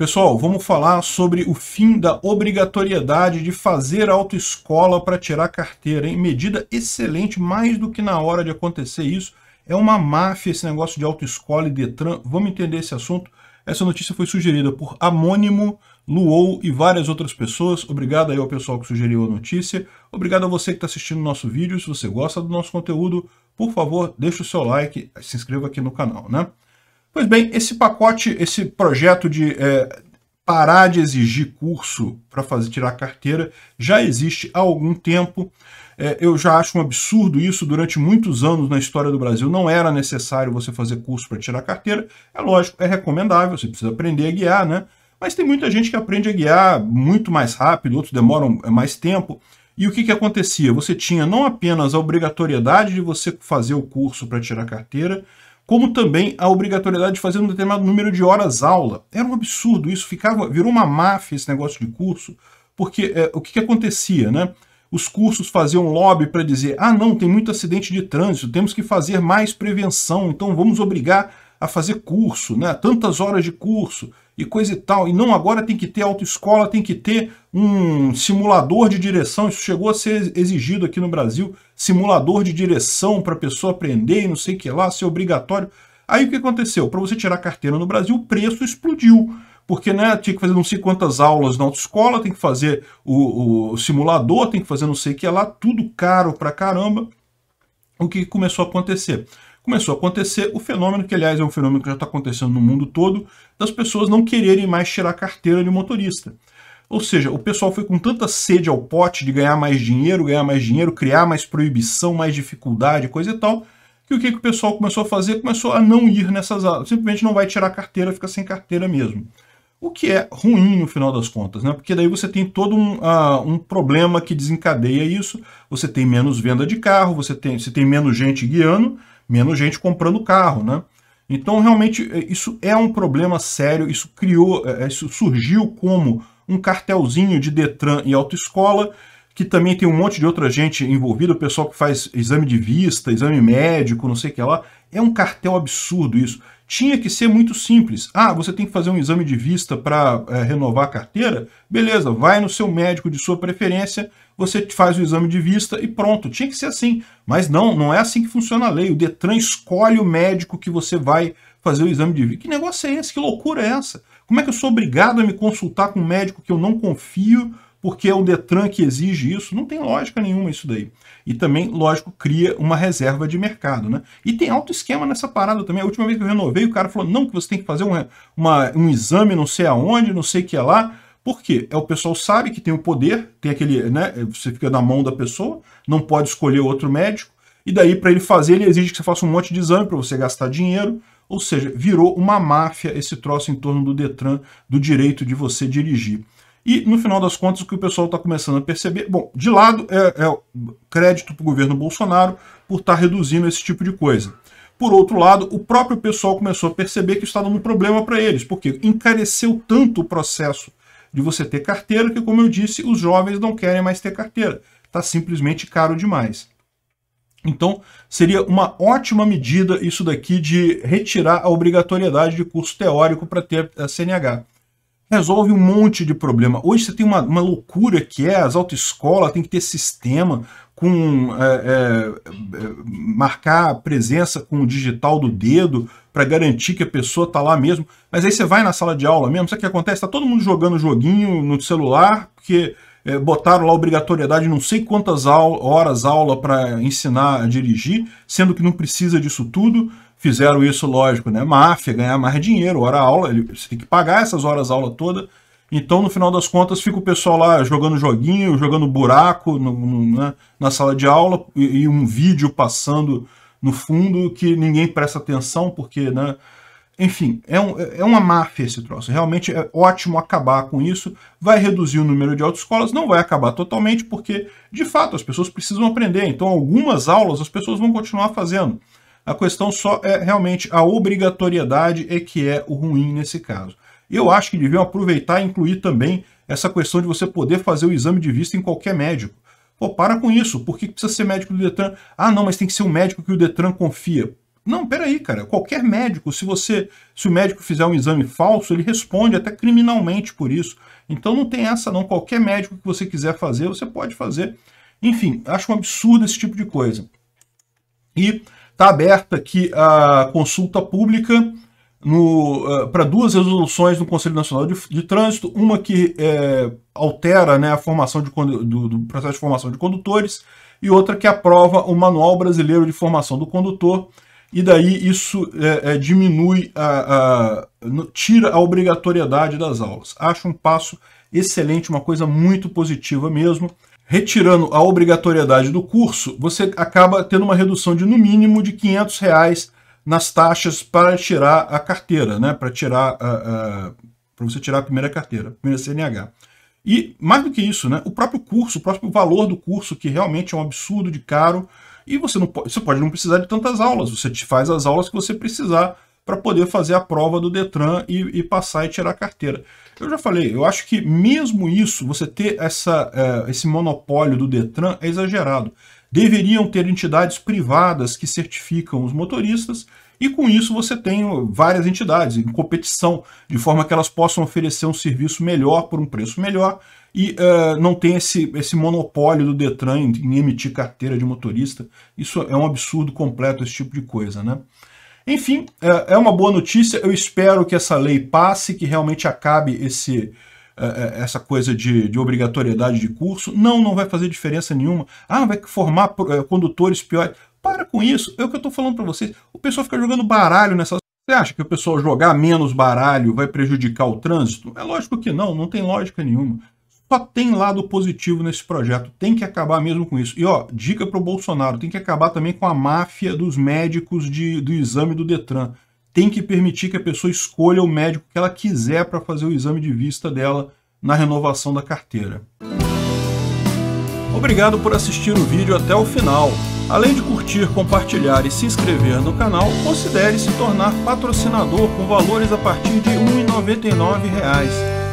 Pessoal, vamos falar sobre o fim da obrigatoriedade de fazer autoescola para tirar carteira, hein? Medida excelente, mais do que na hora de acontecer isso. É uma máfia esse negócio de autoescola e Detran. Vamos entender esse assunto. Essa notícia foi sugerida por Amônimo, Luou e várias outras pessoas. Obrigado aí ao pessoal que sugeriu a notícia. Obrigado a você que está assistindo o nosso vídeo. Se você gosta do nosso conteúdo, por favor, deixe o seu like, se inscreva aqui no canal, né? Pois bem, esse pacote, esse projeto de é, parar de exigir curso para fazer tirar carteira já existe há algum tempo. É, eu já acho um absurdo isso. Durante muitos anos na história do Brasil não era necessário você fazer curso para tirar carteira. É lógico, é recomendável, você precisa aprender a guiar, né? Mas tem muita gente que aprende a guiar muito mais rápido, outros demoram é, mais tempo. E o que, que acontecia? Você tinha não apenas a obrigatoriedade de você fazer o curso para tirar carteira, como também a obrigatoriedade de fazer um determinado número de horas aula. Era um absurdo isso, ficava, virou uma máfia esse negócio de curso, porque é, o que, que, acontecia, né? Os cursos faziam lobby para dizer, ah não, tem muito acidente de trânsito, temos que fazer mais prevenção, então vamos obrigar a fazer curso, né? Tantas horas de curso e coisa e tal. E não, agora tem que ter autoescola, tem que ter um simulador de direção. Isso chegou a ser exigido aqui no Brasil. Simulador de direção para a pessoa aprender e não sei o que lá, ser obrigatório. Aí o que aconteceu? Para você tirar carteira no Brasil, o preço explodiu. Porque né, tinha que fazer não sei quantas aulas na autoescola, tem que fazer o, o simulador, tem que fazer não sei o que lá, tudo caro pra caramba. O que começou a acontecer? começou a acontecer o fenômeno, que aliás é um fenômeno que já está acontecendo no mundo todo, das pessoas não quererem mais tirar carteira de motorista. Ou seja, o pessoal foi com tanta sede ao pote de ganhar mais dinheiro, ganhar mais dinheiro, criar mais proibição, mais dificuldade, coisa e tal, que o que, que o pessoal começou a fazer? Começou a não ir nessas aulas, simplesmente não vai tirar carteira, fica sem carteira mesmo. O que é ruim no final das contas, né? Porque daí você tem todo um, uh, um problema que desencadeia isso. Você tem menos venda de carro, você tem, você tem menos gente guiando, menos gente comprando carro, né? Então, realmente, é, isso é um problema sério, isso criou, é, é, isso surgiu como um cartelzinho de Detran e autoescola, que também tem um monte de outra gente envolvida, o pessoal que faz exame de vista, exame médico, não sei o que lá. É um cartel absurdo isso. Tinha que ser muito simples. Ah, você tem que fazer um exame de vista para é, renovar a carteira? Beleza, vai no seu médico de sua preferência você faz o exame de vista e pronto. Tinha que ser assim. Mas não, não é assim que funciona a lei. O Detran escolhe o médico que você vai fazer o exame de vista. Que negócio é esse? Que loucura é essa? Como é que eu sou obrigado a me consultar com um médico que eu não confio porque é o Detran que exige isso? Não tem lógica nenhuma isso daí. E também, lógico, cria uma reserva de mercado, né? E tem alto esquema nessa parada também. A última vez que eu renovei, o cara falou, não, que você tem que fazer um, uma, um exame não sei aonde, não sei o que é lá. Por quê? É o pessoal sabe que tem o poder, tem aquele, né? Você fica na mão da pessoa, não pode escolher outro médico, e daí para ele fazer, ele exige que você faça um monte de exame para você gastar dinheiro, ou seja, virou uma máfia esse troço em torno do Detran, do direito de você dirigir. E, no final das contas, o que o pessoal está começando a perceber, bom, de lado é, é crédito para o governo Bolsonaro por estar tá reduzindo esse tipo de coisa. Por outro lado, o próprio pessoal começou a perceber que está dando problema para eles, porque encareceu tanto o processo de você ter carteira, que, como eu disse, os jovens não querem mais ter carteira. Está simplesmente caro demais. Então, seria uma ótima medida isso daqui de retirar a obrigatoriedade de curso teórico para ter a eh, CNH resolve um monte de problema. Hoje você tem uma, uma loucura que é as autoescolas, tem que ter sistema com é, é, é marcar presença com o digital do dedo para garantir que a pessoa está lá mesmo. Mas aí você vai na sala de aula mesmo, sabe o que acontece? Está todo mundo jogando joguinho no celular, porque é, botaram lá obrigatoriedade não sei quantas aula, horas aula para ensinar a dirigir, sendo que não precisa disso tudo fizeram isso, lógico, né? Máfia, ganhar mais dinheiro, hora aula, você tem que pagar essas horas aula toda. Então, no final das contas, fica o pessoal lá jogando joguinho, jogando buraco no, no, né? na sala de aula e, e, um vídeo passando no fundo que ninguém presta atenção, porque, né? Enfim, é, um, é uma máfia esse troço. Realmente é ótimo acabar com isso. Vai reduzir o número de autoescolas, não vai acabar totalmente, porque, de fato, as pessoas precisam aprender. Então, algumas aulas as pessoas vão continuar fazendo. A questão só é realmente a obrigatoriedade é que é o ruim nesse caso. Eu acho que deviam aproveitar e incluir também essa questão de você poder fazer o exame de vista em qualquer médico. Pô, para com isso, por que precisa ser médico do Detran? Ah, não, mas tem que ser um médico que o Detran confia. Não, peraí, cara. Qualquer médico, se você, se o médico fizer um exame falso, ele responde até criminalmente por isso. Então não tem essa não. Qualquer médico que você quiser fazer, você pode fazer. Enfim, acho um absurdo esse tipo de coisa. E Está aberta aqui a consulta pública uh, eh, para duas resoluções do Conselho Nacional de, de Trânsito, uma que é, altera né, a formação de, do, do processo de formação de condutores e outra que aprova o Manual Brasileiro de Formação do Condutor, e daí isso é, é, diminui, a, a, tira a obrigatoriedade das aulas. Acho um passo excelente, uma coisa muito positiva mesmo retirando a obrigatoriedade do curso, você acaba tendo uma redução de no mínimo de 500 reais nas taxas para tirar a carteira, né? Para tirar para você tirar a primeira carteira, a primeira CNH. E mais do que isso, né? O próprio curso, o próprio valor do curso, que realmente é um absurdo de caro, e você não pode, você pode não precisar de tantas aulas. Você faz as aulas que você precisar para poder fazer a prova do Detran e, e, passar e tirar a carteira. Eu já falei, eu acho que mesmo isso, você ter essa, é, esse monopólio do Detran é exagerado. Deveriam ter entidades privadas que certificam os motoristas e com isso você tem várias entidades em competição, de forma que elas possam oferecer um serviço melhor por um preço melhor e uh, não tem esse, esse monopólio do Detran em emitir carteira de motorista. Isso é um absurdo completo, esse tipo de coisa, né? Enfim, é, é uma boa notícia. Eu espero que essa lei passe, que realmente acabe esse, é, é, essa coisa de, de, obrigatoriedade de curso. Não, não vai fazer diferença nenhuma. Ah, vai formar condutores piores. Para com isso. É o que eu estou falando para vocês. O pessoal fica jogando baralho nessa. Você acha que o pessoal jogar menos baralho vai prejudicar o trânsito? É lógico que não, não tem lógica nenhuma só tem lado positivo nesse projeto. Tem que acabar mesmo com isso. E ó, dica para o Bolsonaro, tem que acabar também com a máfia dos médicos de, do exame do Detran. Tem que permitir que a pessoa escolha o médico que ela quiser para fazer o exame de vista dela na renovação da carteira. Obrigado por assistir o vídeo até o final. Além de curtir, compartilhar e se inscrever no canal, considere se tornar patrocinador com valores a partir de R$ 1,99